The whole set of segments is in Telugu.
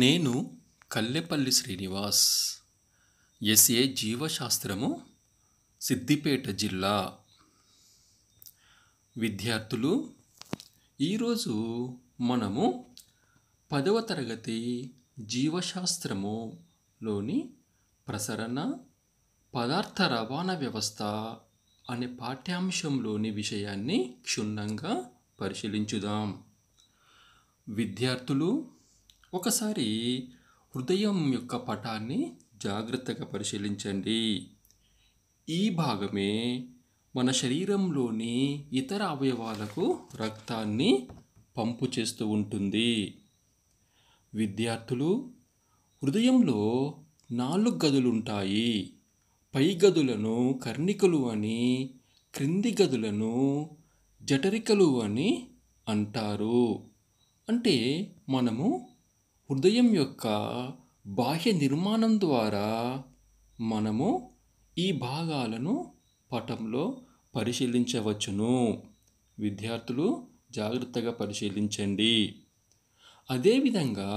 నేను కల్లెపల్లి శ్రీనివాస్ ఎస్ఏ జీవశాస్త్రము సిద్దిపేట జిల్లా విద్యార్థులు ఈరోజు మనము పదవ తరగతి జీవశాస్త్రములోని ప్రసరణ పదార్థ రవాణా వ్యవస్థ అనే పాఠ్యాంశంలోని విషయాన్ని క్షుణ్ణంగా పరిశీలించుదాం విద్యార్థులు ఒకసారి హృదయం యొక్క పటాన్ని జాగ్రత్తగా పరిశీలించండి ఈ భాగమే మన శరీరంలోని ఇతర అవయవాలకు రక్తాన్ని పంపు చేస్తూ ఉంటుంది విద్యార్థులు హృదయంలో నాలుగు గదులుంటాయి పై గదులను కర్ణికలు అని క్రింది గదులను జఠరికలు అని అంటారు అంటే మనము హృదయం యొక్క బాహ్య నిర్మాణం ద్వారా మనము ఈ భాగాలను పటంలో పరిశీలించవచ్చును విద్యార్థులు జాగ్రత్తగా పరిశీలించండి అదేవిధంగా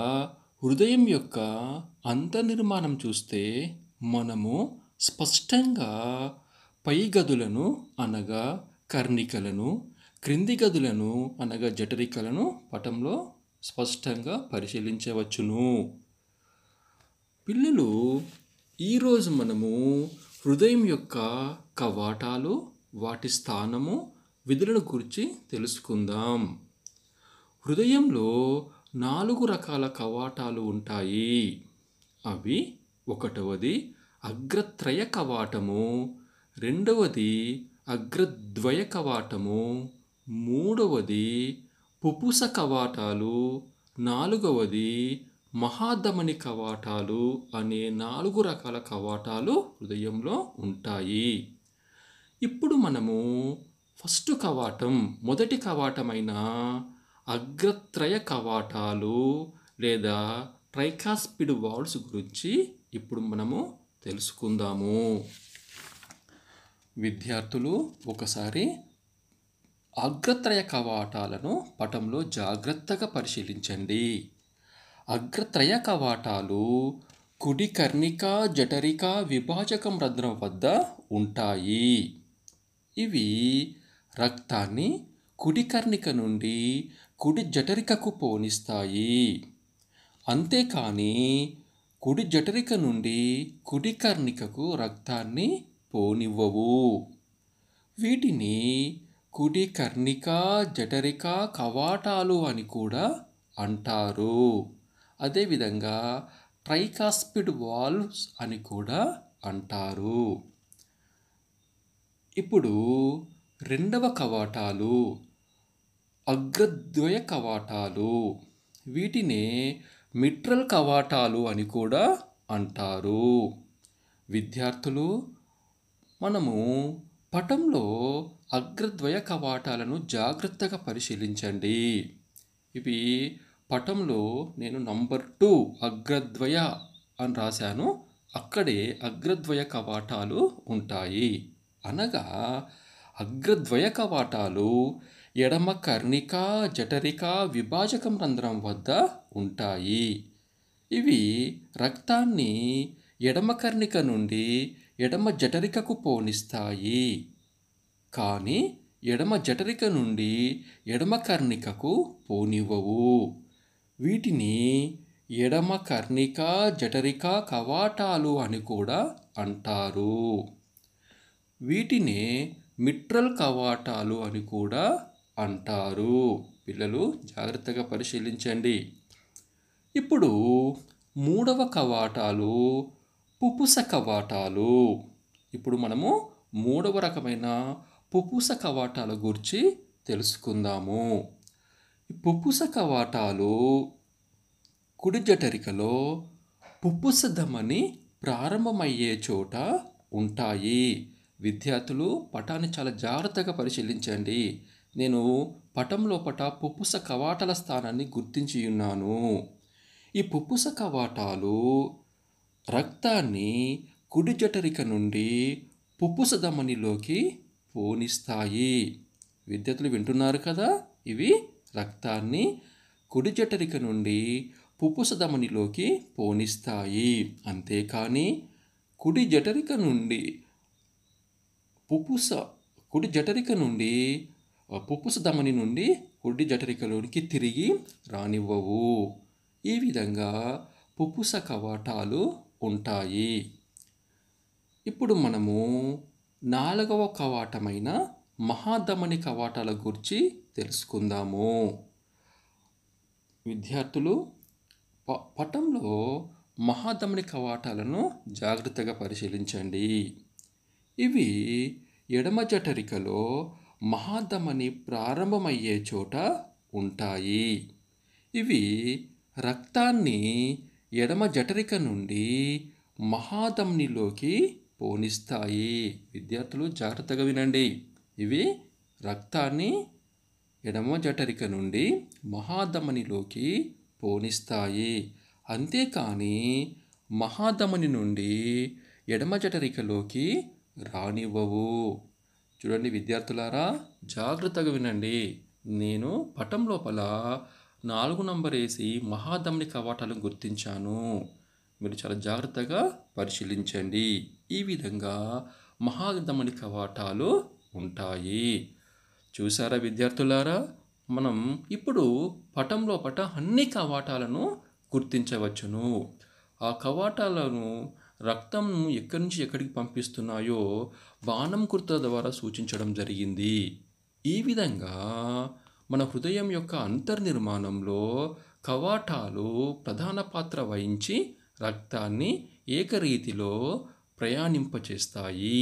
హృదయం యొక్క అంతర్నిర్మాణం చూస్తే మనము స్పష్టంగా పై గదులను అనగా కర్ణికలను క్రింది గదులను అనగా జఠరికలను పటంలో స్పష్టంగా పరిశీలించవచ్చును పిల్లలు ఈరోజు మనము హృదయం యొక్క కవాటాలు వాటి స్థానము విధులను గురించి తెలుసుకుందాం హృదయంలో నాలుగు రకాల కవాటాలు ఉంటాయి అవి ఒకటవది అగ్రత్రయ కవాటము రెండవది అగ్రద్వయ కవాటము మూడవది పుపుస కవాటాలు నాలుగవది మహాధమని కవాటాలు అనే నాలుగు రకాల కవాటాలు హృదయంలో ఉంటాయి ఇప్పుడు మనము ఫస్ట్ కవాటం మొదటి కవాటమైన అగ్రత్రయ కవాటాలు లేదా ట్రైకాస్పిడ్ వాల్స్ గురించి ఇప్పుడు మనము తెలుసుకుందాము విద్యార్థులు ఒకసారి అగ్రత్రయ కవాటాలను పటంలో జాగ్రత్తగా పరిశీలించండి అగ్రత్రయ కవాటాలు కుడి కర్ణిక జఠరిక విభాజకం రంధ్రం వద్ద ఉంటాయి ఇవి రక్తాన్ని కుడి కర్ణిక నుండి కుడి జఠరికకు పోనిస్తాయి అంతేకాని కుడి జఠరిక నుండి కుడి కర్ణికకు రక్తాన్ని పోనివ్వవు వీటిని కుడి కర్ణిక జఠరిక కవాటాలు అని కూడా అంటారు అదేవిధంగా ట్రైకాస్పిడ్ వాల్వ్స్ అని కూడా అంటారు ఇప్పుడు రెండవ కవాటాలు అగ్రద్వయ కవాటాలు వీటినే మిట్రల్ కవాటాలు అని కూడా అంటారు విద్యార్థులు మనము పటంలో అగ్రద్వయ కవాటాలను జాగ్రత్తగా పరిశీలించండి ఇవి పటంలో నేను నంబర్ టూ అగ్రద్వయ అని రాశాను అక్కడే అగ్రద్వయ కవాటాలు ఉంటాయి అనగా అగ్రద్వయ కవాటాలు ఎడమ కర్ణిక జఠరిక విభాజకం రంధ్రం వద్ద ఉంటాయి ఇవి రక్తాన్ని ఎడమ కర్ణిక నుండి ఎడమ జఠరికకు పోనిస్తాయి కానీ ఎడమ జఠరిక నుండి ఎడమ కర్ణికకు పోనివ్వవు వీటిని ఎడమ కర్ణిక జఠరిక కవాటాలు అని కూడా అంటారు వీటినే మిట్రల్ కవాటాలు అని కూడా అంటారు పిల్లలు జాగ్రత్తగా పరిశీలించండి ఇప్పుడు మూడవ కవాటాలు పుపుసక వాటాలు ఇప్పుడు మనము మూడవ రకమైన పుపుసక వాటాల గురించి తెలుసుకుందాము పుపుసక వాటాలు కుడి జఠరికలో పుప్పుస ప్రారంభమయ్యే చోట ఉంటాయి విద్యార్థులు పటాన్ని చాలా జాగ్రత్తగా పరిశీలించండి నేను పటం లోపట పుప్పుస కవాటాల స్థానాన్ని గుర్తించి ఉన్నాను ఈ పుప్పుస కవాటాలు రక్తాన్ని కుడి జఠరిక నుండి పుప్పుస ధమనిలోకి పోనిస్తాయి విద్యార్థులు వింటున్నారు కదా ఇవి రక్తాన్ని కుడి జఠరిక నుండి పుప్పుస ధమనిలోకి పోనిస్తాయి అంతేకాని కుడి జఠరిక నుండి పుప్పుస కుడి జఠరిక నుండి పుప్పుస ధమని నుండి కుడి జఠరికలోనికి తిరిగి రానివ్వవు ఈ విధంగా పుప్పుస కవాటాలు ఉంటాయి ఇప్పుడు మనము నాలుగవ కవాటమైన మహాధమని కవాటాల గురించి తెలుసుకుందాము విద్యార్థులు ప పటంలో మహాధమని కవాటాలను జాగ్రత్తగా పరిశీలించండి ఇవి ఎడమ జఠరికలో మహాధమని ప్రారంభమయ్యే చోట ఉంటాయి ఇవి రక్తాన్ని ఎడమ జఠరిక నుండి మహాధమ్నిలోకి పోనిస్తాయి విద్యార్థులు జాగ్రత్తగా వినండి ఇవి రక్తాన్ని ఎడమ జఠరిక నుండి మహాధమనిలోకి పోనిస్తాయి అంతేకాని మహాధమని నుండి ఎడమ జఠరికలోకి రానివ్వవు చూడండి విద్యార్థులారా జాగ్రత్తగా వినండి నేను పటం లోపల నాలుగు నంబర్ వేసి మహాధమ్ని కవాటాలను గుర్తించాను మీరు చాలా జాగ్రత్తగా పరిశీలించండి ఈ విధంగా మహాధమ్ని కవాటాలు ఉంటాయి చూసారా విద్యార్థులారా మనం ఇప్పుడు పటం పట అన్ని కవాటాలను గుర్తించవచ్చును ఆ కవాటాలను రక్తంను ఎక్కడి నుంచి ఎక్కడికి పంపిస్తున్నాయో బాణం కుర్త ద్వారా సూచించడం జరిగింది ఈ విధంగా మన హృదయం యొక్క అంతర్నిర్మాణంలో కవాటాలు ప్రధాన పాత్ర వహించి రక్తాన్ని ఏకరీతిలో ప్రయాణింపచేస్తాయి